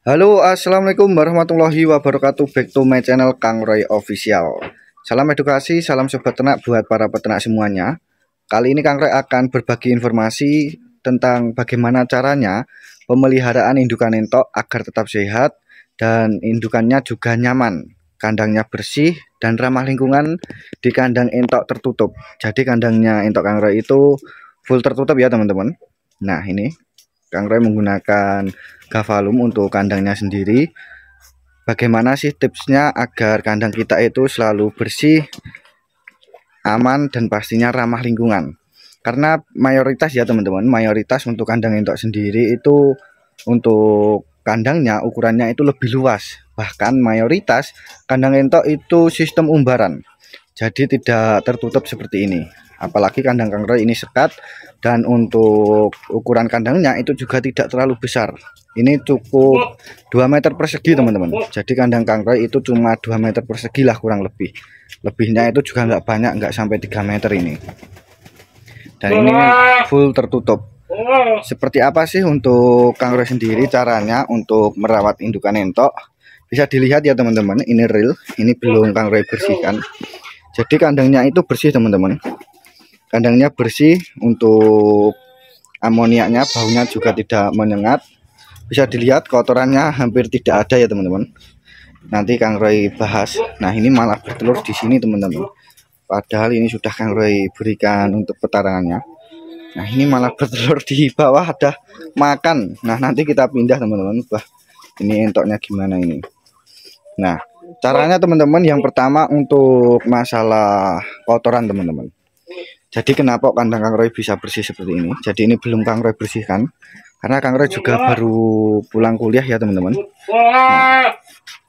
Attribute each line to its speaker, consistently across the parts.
Speaker 1: Halo assalamualaikum warahmatullahi wabarakatuh back to my channel Kang Roy Official Salam edukasi, salam sobat ternak buat para peternak semuanya Kali ini Kang Roy akan berbagi informasi tentang bagaimana caranya pemeliharaan indukan entok agar tetap sehat dan indukannya juga nyaman Kandangnya bersih dan ramah lingkungan di kandang entok tertutup Jadi kandangnya entok Kang Roy itu full tertutup ya teman-teman Nah ini Kang Roy menggunakan Gavalum untuk kandangnya sendiri. Bagaimana sih tipsnya agar kandang kita itu selalu bersih, aman dan pastinya ramah lingkungan? Karena mayoritas ya teman-teman, mayoritas untuk kandang entok sendiri itu untuk kandangnya ukurannya itu lebih luas. Bahkan mayoritas kandang entok itu sistem umbaran. Jadi tidak tertutup seperti ini apalagi kandang kanker ini sekat dan untuk ukuran kandangnya itu juga tidak terlalu besar ini cukup 2 meter persegi teman-teman jadi kandang kanker itu cuma 2 meter persegi lah kurang lebih lebihnya itu juga nggak banyak nggak sampai 3 meter ini dan ini full tertutup seperti apa sih untuk kanker sendiri caranya untuk merawat indukan entok bisa dilihat ya teman-teman ini real ini belum kanker bersihkan jadi kandangnya itu bersih teman-teman kandangnya bersih untuk amoniaknya baunya juga tidak menyengat bisa dilihat kotorannya hampir tidak ada ya teman-teman nanti Kang Roy bahas nah ini malah bertelur di sini teman-teman padahal ini sudah Kang Roy berikan untuk petarangannya nah ini malah bertelur di bawah ada makan nah nanti kita pindah teman-teman bah ini entoknya gimana ini nah caranya teman-teman yang pertama untuk masalah kotoran teman-teman jadi kenapa kandang Kang Roy bisa bersih seperti ini? Jadi ini belum Kang Roy bersihkan karena Kang Roy juga baru pulang kuliah ya teman-teman. Nah,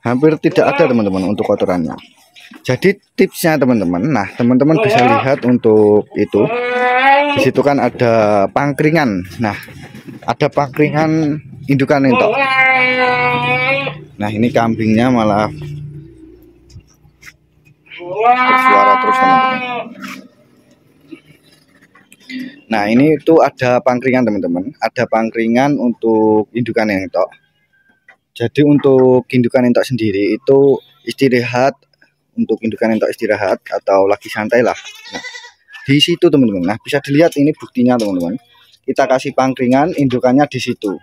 Speaker 1: hampir tidak ada teman-teman untuk kotorannya. Jadi tipsnya teman-teman, nah teman-teman bisa lihat untuk itu disitu kan ada pangkringan. Nah ada pangkringan indukan itu. Nah ini kambingnya malah bersuara terus teman-teman. Nah ini itu ada pangkringan teman-teman, ada pangkringan untuk indukan entok. Jadi untuk indukan entok sendiri itu istirahat untuk indukan entok istirahat atau lagi santai lah. Nah, di situ teman-teman. Nah bisa dilihat ini buktinya teman-teman. Kita kasih pangkringan indukannya di situ.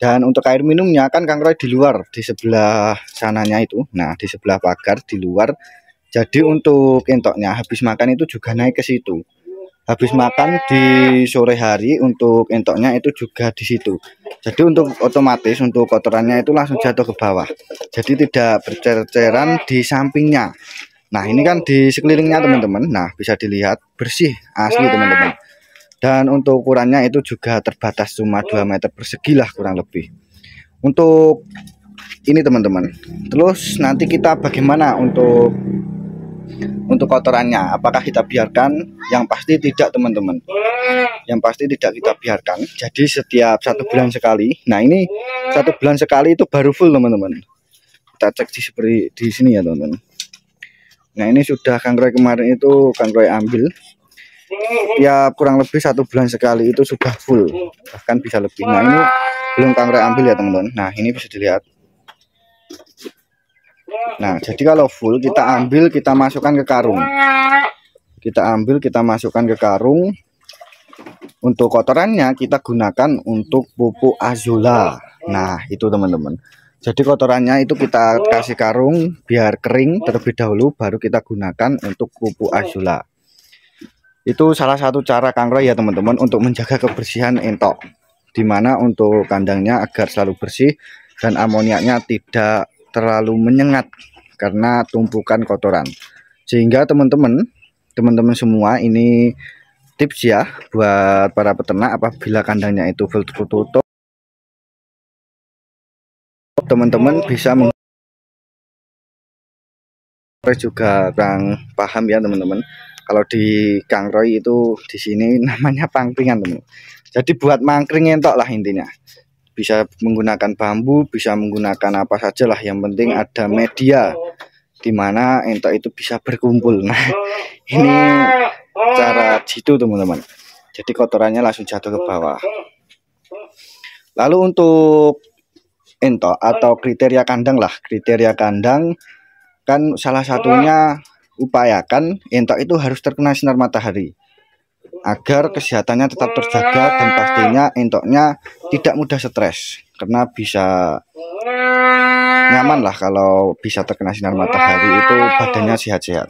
Speaker 1: Dan untuk air minumnya kan Kang Roy di luar di sebelah sananya itu. Nah di sebelah pagar di luar. Jadi untuk entoknya habis makan itu juga naik ke situ habis iya. makan di sore hari untuk entoknya itu juga di situ. Jadi untuk otomatis untuk kotorannya itu langsung jatuh ke bawah. Jadi tidak berceceran di sampingnya. Nah, ini kan di sekelilingnya teman-teman. Nah, bisa dilihat bersih asli teman-teman. Dan untuk ukurannya itu juga terbatas cuma 2 meter persegi lah kurang lebih. Untuk ini teman-teman. Terus nanti kita bagaimana untuk untuk kotorannya apakah kita biarkan yang pasti tidak teman-teman yang pasti tidak kita biarkan jadi setiap satu bulan sekali nah ini satu bulan sekali itu baru full teman-teman kita cek di seperti di sini ya teman-teman nah ini sudah kangkroy kemarin itu kangkroy ambil ya kurang lebih satu bulan sekali itu sudah full bahkan bisa lebih nah ini belum kangkroy ambil ya teman-teman nah ini bisa dilihat Nah, jadi kalau full kita ambil, kita masukkan ke karung. Kita ambil, kita masukkan ke karung. Untuk kotorannya kita gunakan untuk pupuk azula Nah, itu teman-teman. Jadi kotorannya itu kita kasih karung biar kering terlebih dahulu baru kita gunakan untuk pupuk azula Itu salah satu cara Kang Roy ya teman-teman untuk menjaga kebersihan entok. Dimana untuk kandangnya agar selalu bersih dan amoniaknya tidak terlalu menyengat karena tumpukan kotoran. Sehingga teman-teman, teman-teman semua ini tips ya buat para peternak apabila kandangnya itu tertutup teman-teman bisa meng juga kurang paham ya teman-teman kalau di Kang Roy itu di sini namanya pangkringan teman jadi buat mangkring entok lah intinya bisa menggunakan bambu bisa menggunakan apa saja lah. yang penting ada media di mana entok itu bisa berkumpul nah ini cara jitu teman-teman jadi kotorannya langsung jatuh ke bawah lalu untuk entok atau kriteria kandang lah kriteria kandang kan salah satunya upayakan entok itu harus terkena sinar matahari agar kesehatannya tetap terjaga dan pastinya entoknya tidak mudah stres karena bisa nyaman lah kalau bisa terkena sinar matahari itu badannya sehat-sehat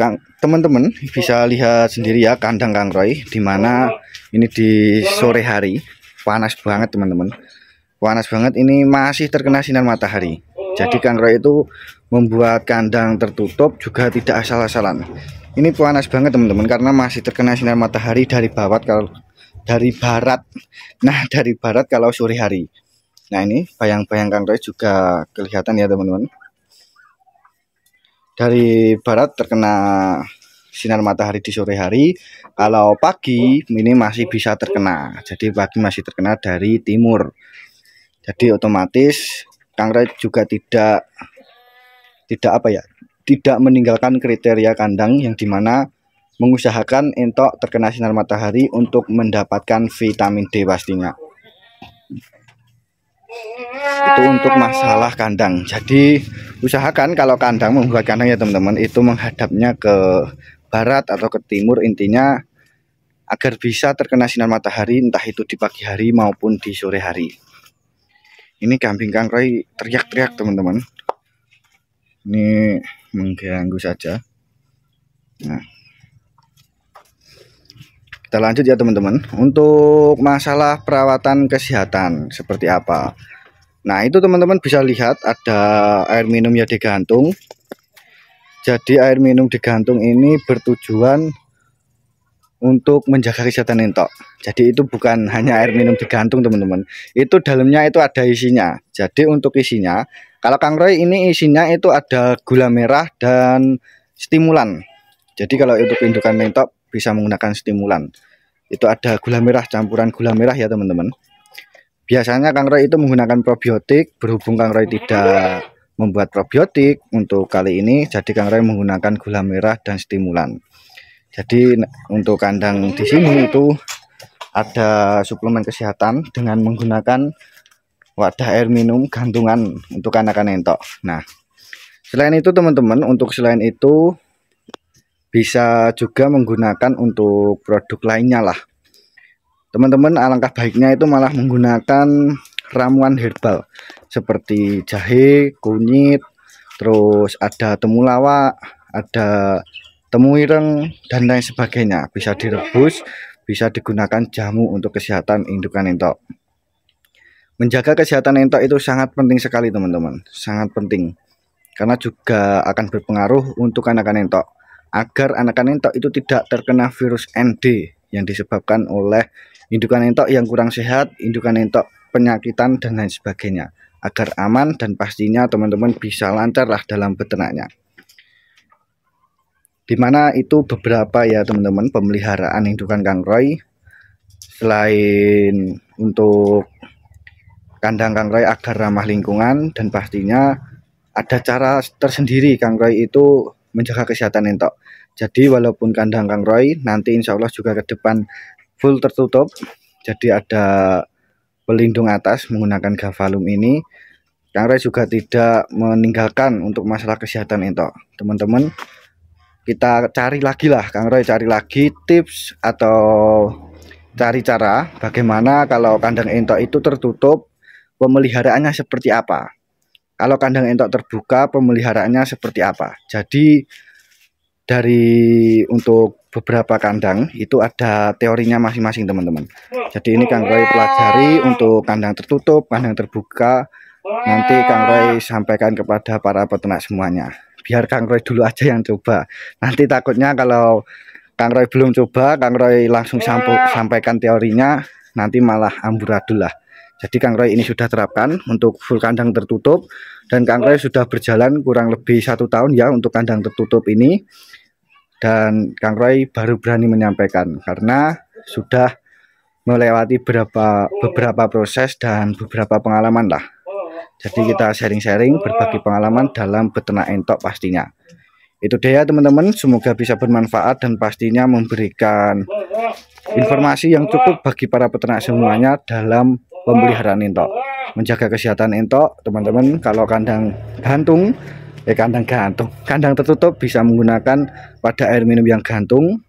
Speaker 1: Kang teman-teman bisa lihat sendiri ya kandang Kang Roy di mana ini di sore hari panas banget teman-teman panas banget ini masih terkena sinar matahari jadi kanro itu membuat kandang tertutup juga tidak asal-asalan. Ini panas banget teman-teman karena masih terkena sinar matahari dari barat kalau dari barat. Nah, dari barat kalau sore hari. Nah, ini bayang-bayang kanro juga kelihatan ya teman-teman. Dari barat terkena sinar matahari di sore hari. Kalau pagi ini masih bisa terkena. Jadi pagi masih terkena dari timur. Jadi otomatis Kang Red juga tidak tidak apa ya tidak meninggalkan kriteria kandang yang dimana mengusahakan entok terkena sinar matahari untuk mendapatkan vitamin D pastinya itu untuk masalah kandang jadi usahakan kalau kandang membuat kandang ya teman-teman itu menghadapnya ke barat atau ke timur intinya agar bisa terkena sinar matahari entah itu di pagi hari maupun di sore hari ini kambing kangkrai teriak-teriak teman-teman ini mengganggu saja nah kita lanjut ya teman-teman untuk masalah perawatan kesehatan seperti apa nah itu teman-teman bisa lihat ada air minum yang digantung jadi air minum digantung ini bertujuan untuk menjaga kesehatan entok. Jadi itu bukan hanya air minum digantung teman-teman. Itu dalamnya itu ada isinya. Jadi untuk isinya, kalau Kang Roy ini isinya itu ada gula merah dan stimulan. Jadi kalau untuk indukan mentok bisa menggunakan stimulan. Itu ada gula merah campuran gula merah ya teman-teman. Biasanya Kang Roy itu menggunakan probiotik. Berhubung Kang Roy tidak membuat probiotik untuk kali ini, jadi Kang Roy menggunakan gula merah dan stimulan. Jadi untuk kandang di sini itu ada suplemen kesehatan dengan menggunakan wadah air minum gantungan untuk anak anakan entok. Nah, selain itu teman-teman untuk selain itu bisa juga menggunakan untuk produk lainnya lah. Teman-teman alangkah baiknya itu malah menggunakan ramuan herbal seperti jahe, kunyit, terus ada temulawak, ada temuireng dan lain sebagainya bisa direbus bisa digunakan jamu untuk kesehatan indukan entok menjaga kesehatan entok itu sangat penting sekali teman-teman sangat penting karena juga akan berpengaruh untuk anakan entok agar anakan entok itu tidak terkena virus ND yang disebabkan oleh indukan entok yang kurang sehat indukan entok penyakitan dan lain sebagainya agar aman dan pastinya teman-teman bisa lancarlah dalam beternaknya dimana itu beberapa ya teman-teman pemeliharaan indukan Kang Roy selain untuk kandang Kang Roy agar ramah lingkungan dan pastinya ada cara tersendiri Kang Roy itu menjaga kesehatan entok jadi walaupun kandang Kang Roy nanti insya Allah juga ke depan full tertutup jadi ada pelindung atas menggunakan gavalum ini Kang Roy juga tidak meninggalkan untuk masalah kesehatan entok teman-teman kita cari lagi lah Kang Roy cari lagi tips atau cari cara bagaimana kalau kandang entok itu tertutup pemeliharaannya seperti apa kalau kandang entok terbuka pemeliharaannya seperti apa jadi dari untuk beberapa kandang itu ada teorinya masing-masing teman-teman jadi ini Kang Roy pelajari untuk kandang tertutup kandang terbuka nanti Kang Roy sampaikan kepada para peternak semuanya biar Kang Roy dulu aja yang coba. Nanti takutnya kalau Kang Roy belum coba, Kang Roy langsung sampu, eh. sampaikan teorinya, nanti malah amburadul lah. Jadi Kang Roy ini sudah terapkan untuk full kandang tertutup dan Kang Roy eh. sudah berjalan kurang lebih satu tahun ya untuk kandang tertutup ini dan Kang Roy baru berani menyampaikan karena sudah melewati beberapa beberapa proses dan beberapa pengalaman lah jadi kita sharing-sharing berbagi pengalaman dalam beternak entok pastinya. Itu deh ya teman-teman, semoga bisa bermanfaat dan pastinya memberikan informasi yang cukup bagi para peternak semuanya dalam pemeliharaan entok. Menjaga kesehatan entok, teman-teman, kalau kandang gantung, eh kandang gantung, kandang tertutup bisa menggunakan pada air minum yang gantung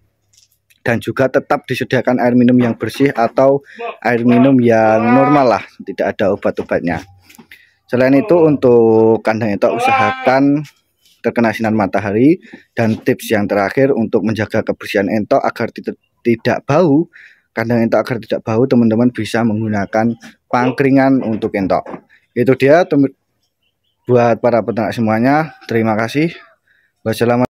Speaker 1: dan juga tetap disediakan air minum yang bersih atau air minum yang normal lah tidak ada obat-obatnya Selain itu untuk kandang itu usahakan terkena sinar matahari dan tips yang terakhir untuk menjaga kebersihan entok agar tidak bau kandang entok agar tidak bau teman-teman bisa menggunakan pangkringan untuk entok itu dia buat para peternak semuanya terima kasih wassalamualaikum